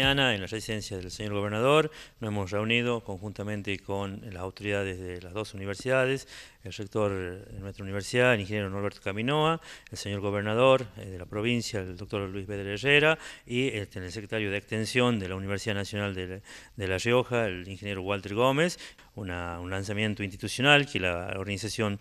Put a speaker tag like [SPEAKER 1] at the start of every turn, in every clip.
[SPEAKER 1] en la residencia del señor gobernador. Nos hemos reunido conjuntamente con las autoridades de las dos universidades, el rector de nuestra universidad, el ingeniero Norberto Caminoa, el señor gobernador eh, de la provincia, el doctor Luis Pedro Herrera, y este, el, secretario de Extensión de la Universidad Nacional de, La Rioja, el ingeniero Walter Gómez un lanzamiento institucional que la organización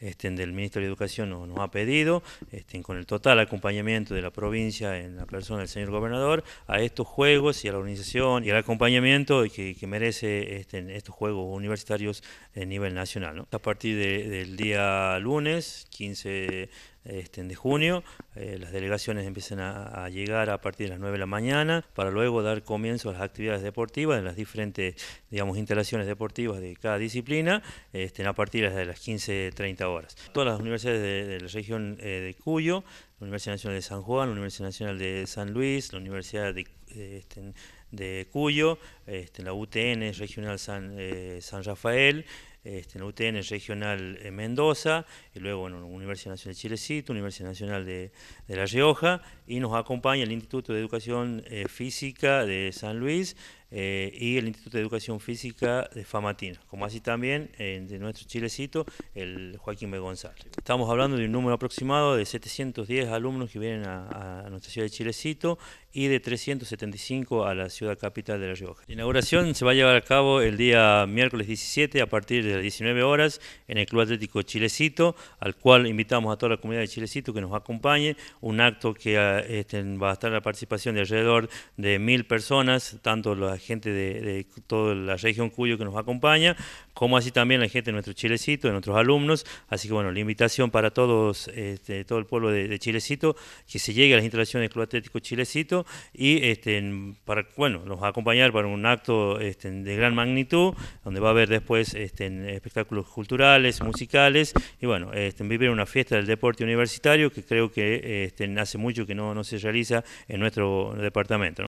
[SPEAKER 1] este, del Ministerio de Educación nos, ha pedido, este, con el total acompañamiento de la provincia en la persona del señor gobernador, a estos juegos y a la organización y al acompañamiento que, que merece este, estos juegos universitarios a nivel nacional. A partir del día lunes, 15 este, de junio. Eh, las delegaciones empiezan a, llegar a partir de las 9 de la mañana para luego dar comienzo a las actividades deportivas en las diferentes digamos, instalaciones deportivas de cada disciplina este, a partir de las 15.30 horas. Todas las universidades de, la región eh, de Cuyo, la Universidad Nacional de San Juan, la Universidad Nacional de San Luis, la Universidad de... Este, de Cuyo, este, la UTN Regional San, eh, Rafael, este, en la UTN Regional eh, Mendoza, y luego en la Universidad Nacional de Chilecito, Universidad Nacional de, La Rioja, y nos acompaña el Instituto de Educación eh, Física de San Luis y el Instituto de Educación Física de Famatina, como así también de nuestro Chilecito, el Joaquín B. González. Estamos hablando de un número aproximado de 710 alumnos que vienen a, nuestra ciudad de Chilecito y de 375 a la ciudad ciudad capital de La Rioja. La inauguración se va a llevar a cabo el día miércoles 17 a partir de las 19 horas en el Club Atlético Chilecito, al cual invitamos a toda la comunidad de Chilecito que nos acompañe, un acto que ah, este, va a estar la participación de alrededor de mil personas, tanto la gente de, toda la región Cuyo que nos acompaña, como así también la gente de nuestro Chilecito, de nuestros alumnos, así que bueno, la invitación para todos, este, todo el pueblo de, Chilecito, que se llegue a las instalaciones del Club Atlético Chilecito y este, para bueno, bueno, los va a acompañar para un acto este, de gran magnitud, donde va a haber después este, espectáculos culturales, musicales, y bueno, este, vivir una fiesta del deporte universitario que creo que este, hace mucho que no, se realiza en nuestro departamento.